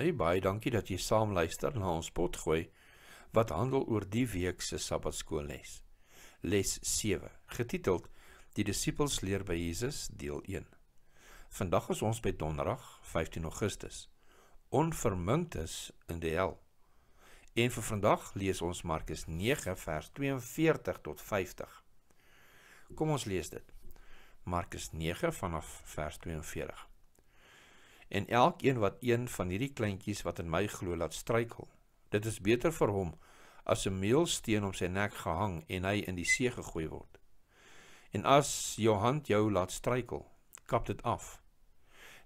Renai, baie dankie dat jy saam luister na ons potgooi wat handel oor die week se Sabbatskoolles. Les 7, getiteld Die disippels leer by Jesus, deel 1. Vandag is ons by Donderdag, 15 Augustus. Onvermindes in die hel. En vir vandag lees ons Markus 9 vers 42 tot 50. Kom ons lees dit. Markus 9 vanaf vers 42 en elkeen wat een van hierdie kleintjies wat in my glo laat struikel. Dit is beter vir hom as 'n meelsteen om sy nek gehang en hy in die see gegooi word. En as jou hand jou laat struikel, kap dit af.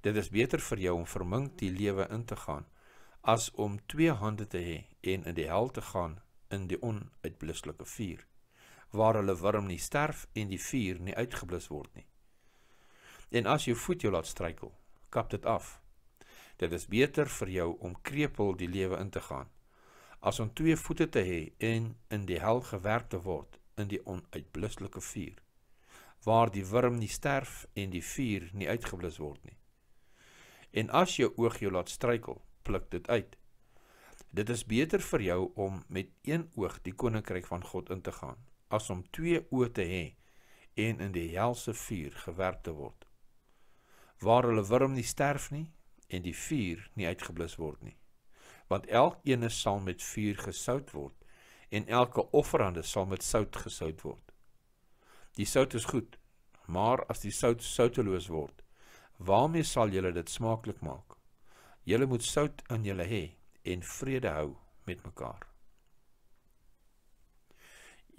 Dit is beter vir jou om vermink die lewe in te gaan as om twee hande te hê en in die hel te gaan in die onuitbluslike vuur waar hulle wurm nie sterf en die vuur nie uitgeblus word nie. En as jou voet jou laat struikel, kap dit af. Dit is beter vir jou om krepeel die lewe in te gaan as om twee voete te hê en in die hel gewerp te word in die onuitbluslike vuur waar die wurm nie sterf en die vuur nie uitgeblus word nie. En as jou oog jou laat struikel, pluk dit uit. Dit is beter vir jou om met een oog die koninkryk van God in te gaan as om twee oë te hê en in die helse vuur gewerp te word waar hulle wurm nie sterf nie en die vuur nie uitgeblus word nie. Want elkeen sal met vuur gesout word en elke offerande sal met sout gesout word. Die sout is goed, maar as die sout souteloos word, waarmee sal julle dit smaaklik maak? Julle moet sout in julle hê en vrede hou met mekaar.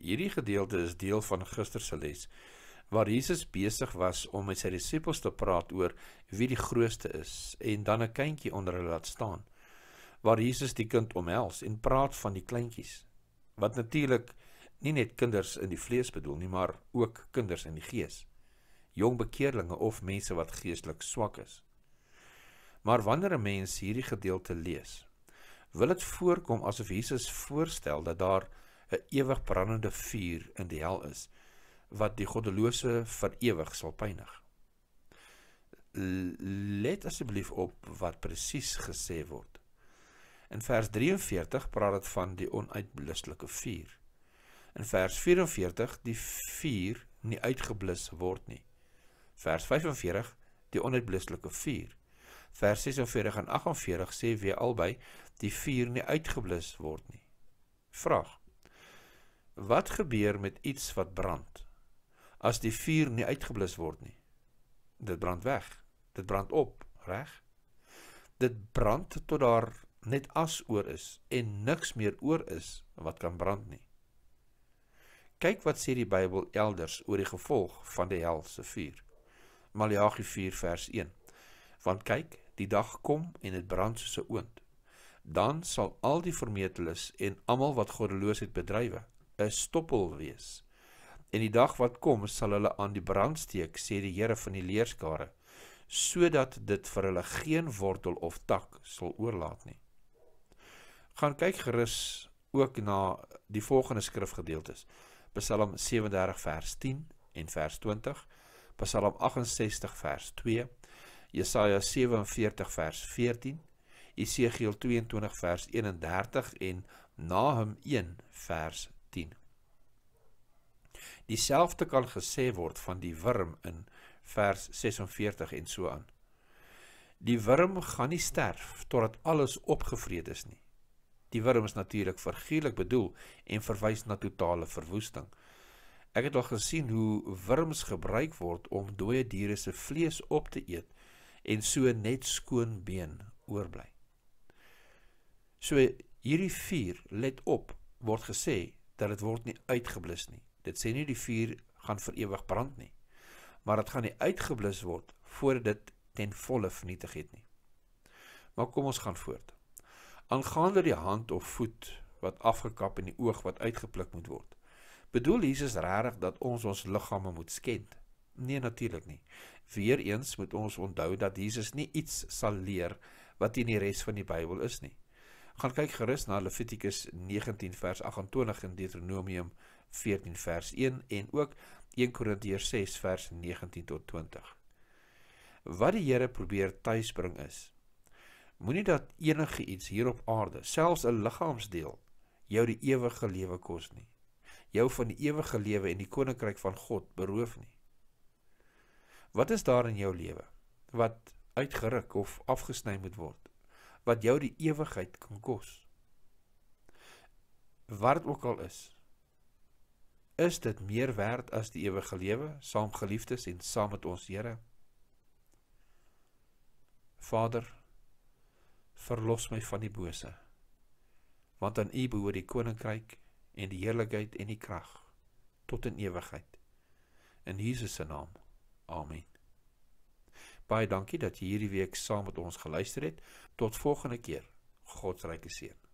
Hierdie gedeelte is deel van gister se les waar Jesus besig was om met sy disippels te praat oor wie die grootste is en dan 'n kindjie onder hulle laat staan waar Jesus die kind omhels en praat van die kleintjies wat natuurlik nie net kinders in die vlees bedoel nie maar ook kinders in die gees jong bekeerlinge of mense wat geestelik swak is maar wanneer 'n mens hierdie gedeelte lees wil dit voorkom asof Jesus voorstel dat daar 'n ewig brandende vuur in die hel is wat die goddelose vir ewig sal pynig. Let asseblief op wat presies gesê word. In vers 43 praat dit van die onuitblusselike vuur. In vers 44 die vuur nie uitgeblus word nie. Vers 45 die onuitblusselike vuur. Vers 46 en 48 sê weer albei die vuur nie uitgeblus word nie. Vraag: Wat gebeur met iets wat brand? as die vuur nie uitgeblus word nie. Dit brand weg. Dit brand op, reg? Dit brand tot daar net as oor is en niks meer oor is wat kan brand nie. Kyk wat sê die Bybel elders oor die gevolg van die hel se vuur. Maleagi 4 vers 1. Want kyk, die dag kom en dit brand soos 'n oond. Dan sal al die vermetelis en almal wat goddeloosheid bedrywe, 'n stoppel wees. En die dag wat kom, sal hulle aan die brand steek, sê die Here van die leerskare, sodat dit vir hulle geen wortel of tak sal oorlaat nie. Gaan kyk gerus ook na die volgende skrifgedeeltes. Psalm 37 vers 10 en vers 20, Psalm 68 vers 2, Jesaja 47 vers 14, Esegiel 22 vers 31 en Nahum 1 vers 10. Dieselfde kan gesê word van die wurm in vers 46 en so aan. Die wurm gaan nie sterf totdat alles opgevreet is nie. Die wurm is natuurlik figuurlik bedoel en verwys na totale verwoesting. Ek het al gesien hoe wurms gebruik word om dooie diere se vlees op te eet en so net skoon been oorbly. So hierdie vuur, let op, word gesê dat dit word nie uitgeblus nie, Dit sê nie die vuur gaan vir ewig brand nie, maar dit gaan nie uitgeblus word voor dit ten volle vernietig het nie. Maar kom ons gaan voort. Aangaande die hand of voet wat afgekap en die oog wat uitgepluk moet word. Bedoel Jesus regtig dat ons ons liggame moet skend? Nee natuurlik nie. Weereens moet ons onthou dat Jesus nie iets sal leer wat in die res van die Bybel is nie. Gaan kyk gerus na Levitikus 19 vers 28 en Deuteronomium 14 vers 1 en ook 1 Korintiërs 6 vers 19 tot 20. Wat die Here probeer tuisbring is: Moenie dat enige iets hier op aarde, selfs 'n liggaamsdeel, jou die ewige lewe kos nie. Jou van die ewige lewe en die koninkryk van God beroof nie. Wat is daar in jou lewe wat uitgeruk of afgesny moet word wat jou die ewigheid kan kos? Wat ook al is, Is dit meer werd as die ewige lewe, saam geliefdes en saam met ons Here? Vader, verlos my van die bose, want aan U behoort die koninkryk en die heerlikheid en die krag tot in ewigheid. In Jesus se naam. Amen. Baie dankie dat jy hierdie week saam met ons geluister het. Tot volgende keer. God se ryke seën.